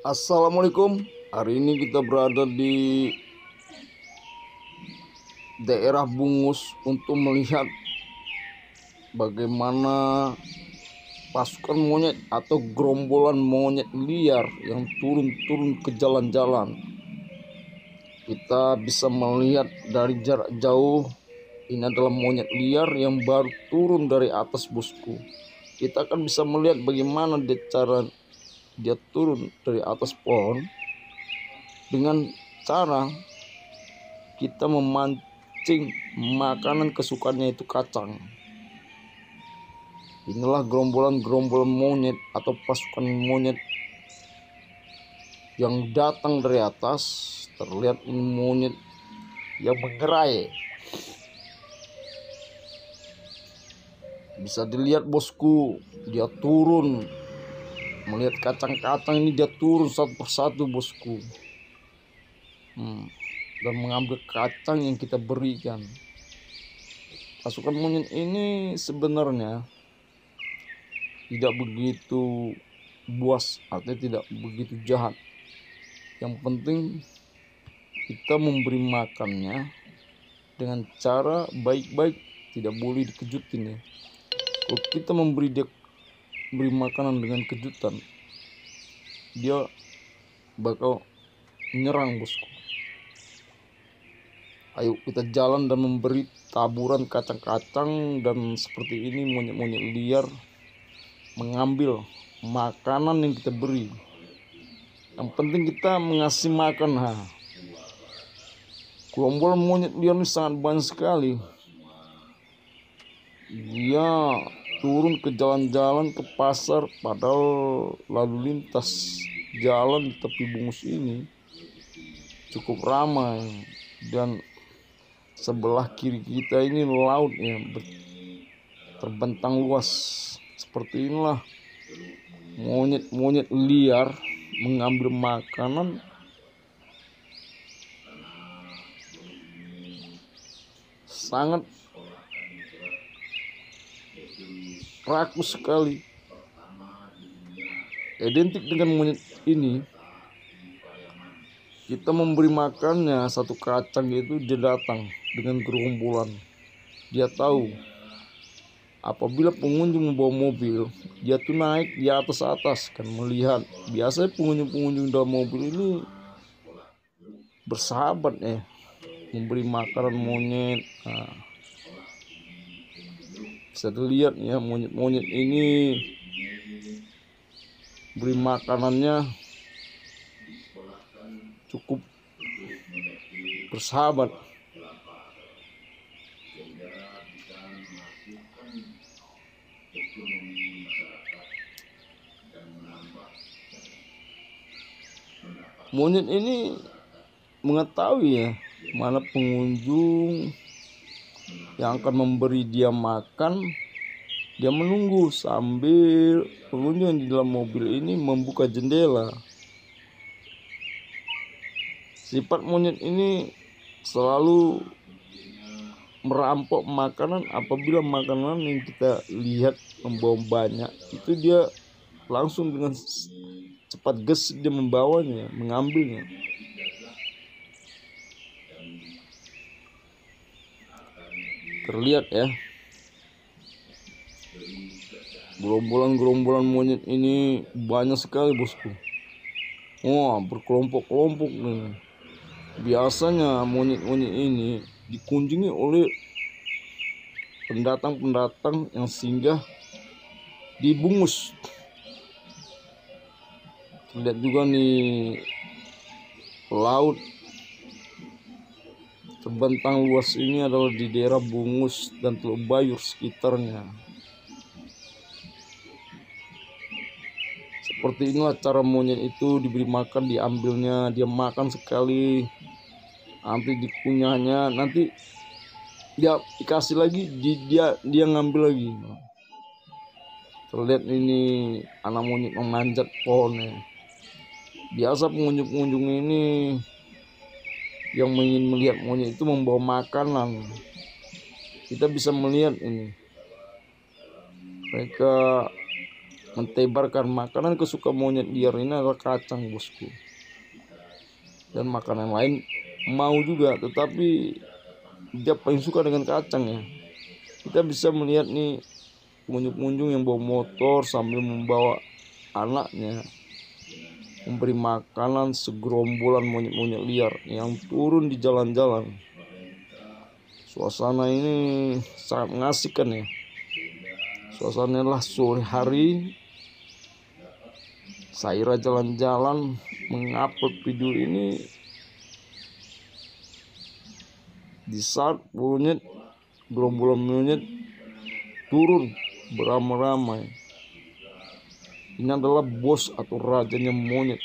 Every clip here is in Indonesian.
Assalamualaikum Hari ini kita berada di daerah Bungus untuk melihat bagaimana pasukan monyet atau gerombolan monyet liar yang turun-turun ke jalan-jalan kita bisa melihat dari jarak jauh ini adalah monyet liar yang baru turun dari atas bosku kita akan bisa melihat bagaimana dia cara dia turun dari atas pohon dengan cara kita memancing makanan kesukaannya itu kacang. Inilah gerombolan-gerombolan monyet atau pasukan monyet yang datang dari atas terlihat monyet yang mengerai. Bisa dilihat bosku, dia turun melihat kacang-kacang ini dia turun satu persatu bosku hmm. dan mengambil kacang yang kita berikan pasukan monyet ini sebenarnya tidak begitu buas artinya tidak begitu jahat yang penting kita memberi makannya dengan cara baik-baik tidak boleh dikejutin ya kalau kita memberi dia beri makanan dengan kejutan dia bakal menyerang bosku ayo kita jalan dan memberi taburan kacang-kacang dan seperti ini monyet-monyet liar mengambil makanan yang kita beri yang penting kita mengasih makan ha Kelompok monyet liar ini sangat banyak sekali dia turun ke jalan-jalan ke pasar padahal lalu lintas jalan di tepi bungus ini cukup ramai dan sebelah kiri kita ini laut ya terbentang luas seperti inilah monyet-monyet liar mengambil makanan sangat rakus sekali identik dengan monyet ini kita memberi makannya satu kacang itu dia datang dengan gerombolan dia tahu apabila pengunjung membawa mobil dia tuh naik di atas atas kan melihat biasanya pengunjung-pengunjung dalam mobil ini bersahabat ya memberi makanan monyet nah, bisa dilihat ya monyet-monyet ini beri makanannya cukup bersahabat monyet ini mengetahui ya mana pengunjung yang akan memberi dia makan dia menunggu sambil pengunjung di dalam mobil ini membuka jendela sifat monyet ini selalu merampok makanan apabila makanan yang kita lihat membawa banyak itu dia langsung dengan cepat ges dia membawanya mengambilnya terlihat ya gerombolan-gerombolan monyet ini banyak sekali bosku wah berkelompok-kelompok nih biasanya monyet-monyet ini dikunjungi oleh pendatang-pendatang yang singgah di Bungus terlihat juga nih laut Terbentang luas ini adalah di daerah Bungus dan Teluk Bayur sekitarnya. Seperti inilah cara monyet itu diberi makan, diambilnya, dia makan sekali, nanti dikunyahnya, nanti dia dikasih lagi, dia dia ngambil lagi. Terlihat ini anak monyet memanjat pohonnya. Biasa pengunjung-pengunjung ini yang ingin melihat monyet itu membawa makanan. Kita bisa melihat ini. Mereka mentebarkan makanan kesuka monyet liar ini adalah kacang bosku. Dan makanan lain mau juga tetapi dia paling suka dengan kacang ya. Kita bisa melihat nih pengunjung-pengunjung yang bawa motor sambil membawa anaknya memberi makanan segerombolan monyet-monyet liar yang turun di jalan-jalan. Suasana ini sangat mengasihkan ya. suasana lah sore hari. Saira jalan-jalan mengupload video ini di saat monyet gerombolan monyet turun beramai-ramai ini adalah bos atau rajanya monyet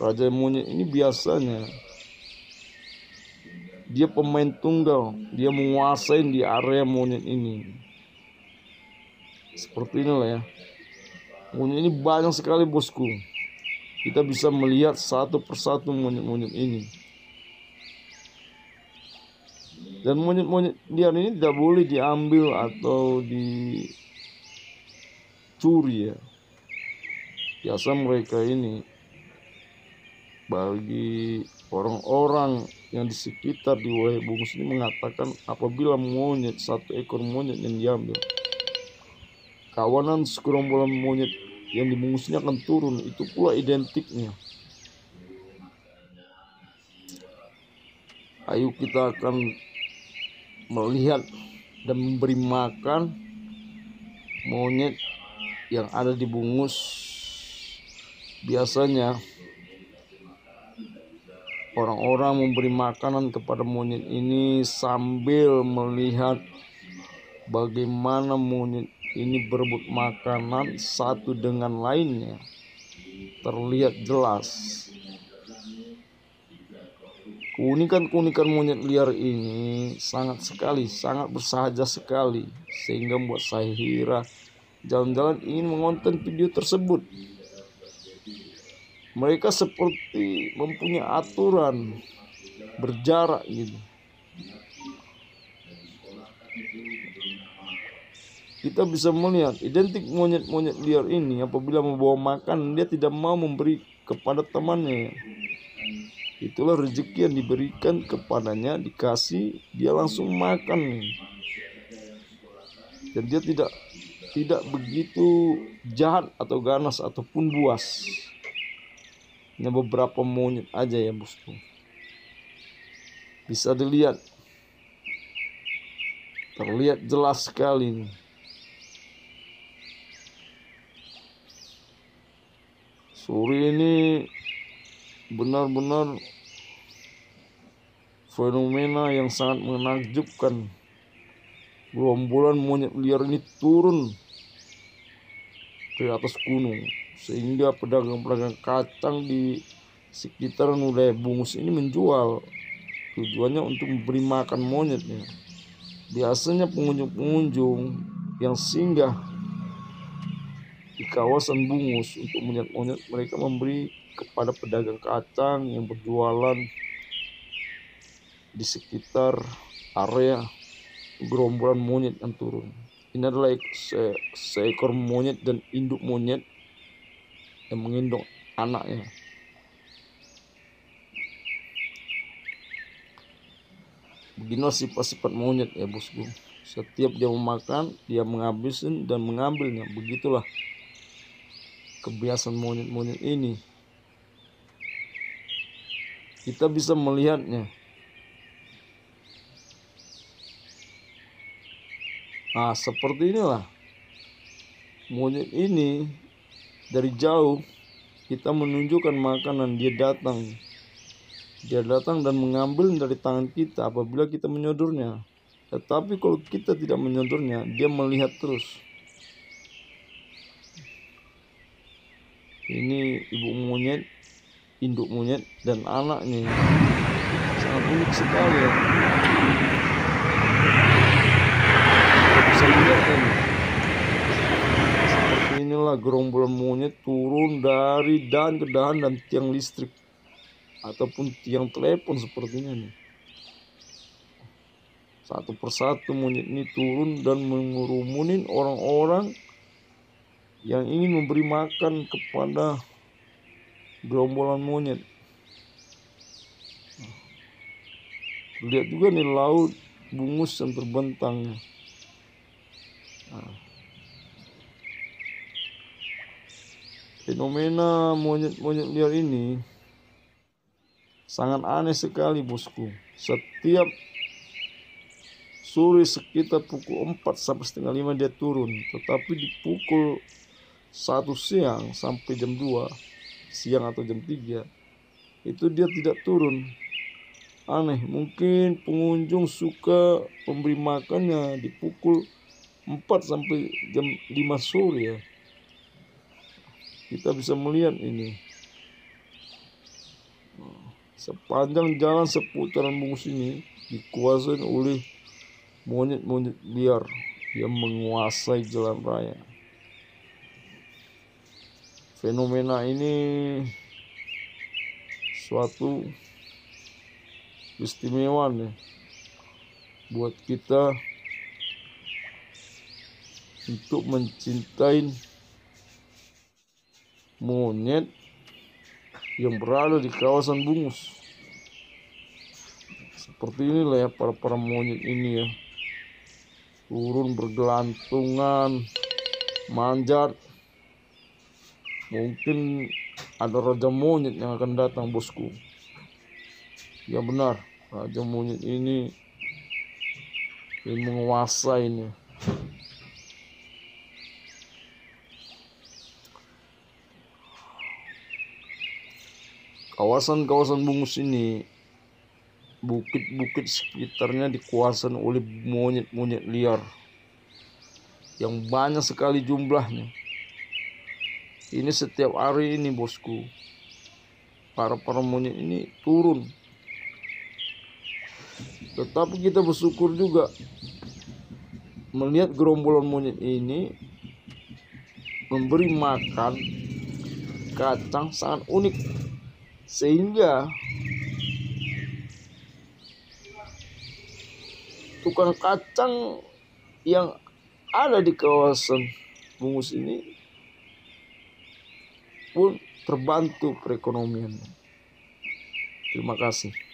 raja monyet ini biasanya dia pemain tunggal dia menguasai di area monyet ini seperti inilah ya monyet ini banyak sekali bosku kita bisa melihat satu persatu monyet-monyet ini dan monyet-monyet liar ini tidak boleh diambil atau dicuri ya jasa ya mereka ini bagi orang-orang yang di sekitar di wilayah Bungus ini mengatakan apabila monyet satu ekor monyet yang diambil kawanan sekerombolan monyet yang di dibungkusnya akan turun itu pula identiknya ayo kita akan melihat dan memberi makan monyet yang ada di bungus Biasanya orang-orang memberi makanan kepada monyet ini sambil melihat bagaimana monyet ini berebut makanan satu dengan lainnya. Terlihat jelas Keunikan-keunikan monyet liar ini sangat sekali, sangat bersahaja sekali, sehingga membuat saya hira jalan-jalan ingin mengonten video tersebut mereka seperti mempunyai aturan berjarak gitu. Kita bisa melihat identik monyet-monyet liar ini apabila membawa makan dia tidak mau memberi kepada temannya. Itulah rezeki yang diberikan kepadanya dikasih dia langsung makan. Dan dia tidak tidak begitu jahat atau ganas ataupun buas. Hanya beberapa monyet aja ya bosku. Bisa dilihat. Terlihat jelas sekali ini. Suri ini benar-benar fenomena yang sangat menakjubkan. Gerombolan monyet liar ini turun ke atas gunung sehingga pedagang-pedagang kacang di sekitaran wilayah Bungus ini menjual tujuannya untuk memberi makan monyetnya biasanya pengunjung-pengunjung yang singgah di kawasan Bungus untuk melihat monyet mereka memberi kepada pedagang kacang yang berjualan di sekitar area gerombolan monyet yang turun ini adalah seekor monyet dan induk monyet yang mengindok anaknya. Begini sifat-sifat monyet ya bosku. Setiap dia memakan, dia menghabisin dan mengambilnya. Begitulah kebiasaan monyet-monyet ini. Kita bisa melihatnya. Nah, seperti inilah monyet ini dari jauh kita menunjukkan makanan dia datang dia datang dan mengambil dari tangan kita apabila kita menyodornya tetapi kalau kita tidak menyodornya dia melihat terus ini ibu monyet induk monyet dan anaknya sangat unik sekali ya malah gerombolan monyet turun dari dahan ke dahan dan tiang listrik ataupun tiang telepon sepertinya nih. Satu persatu monyet ini turun dan mengurumunin orang-orang yang ingin memberi makan kepada gerombolan monyet. Lihat juga nih laut bungus yang terbentangnya. Nah. Fenomena monyet-monyet liar ini sangat aneh sekali bosku. Setiap sore sekitar pukul 4 sampai setengah 5 dia turun. Tetapi di pukul 1 siang sampai jam 2 siang atau jam 3 itu dia tidak turun. Aneh, mungkin pengunjung suka pemberi makannya dipukul 4 sampai jam 5 sore ya. Kita bisa melihat ini. Sepanjang jalan seputaran bungus ini dikuasai oleh monyet-monyet liar yang menguasai jalan raya. Fenomena ini suatu istimewa ya buat kita untuk mencintai monyet yang berada di kawasan bungus. Seperti inilah ya para para monyet ini ya. Turun bergelantungan, manjat. Mungkin ada raja monyet yang akan datang bosku. Ya benar, raja monyet ini yang ini. kawasan-kawasan bungus ini bukit-bukit sekitarnya dikuasai oleh monyet-monyet liar yang banyak sekali jumlahnya. Ini setiap hari ini bosku. Para para monyet ini turun. Tetapi kita bersyukur juga melihat gerombolan monyet ini memberi makan kacang sangat unik sehingga tukang kacang yang ada di kawasan Bungus ini pun terbantu perekonomian. Terima kasih.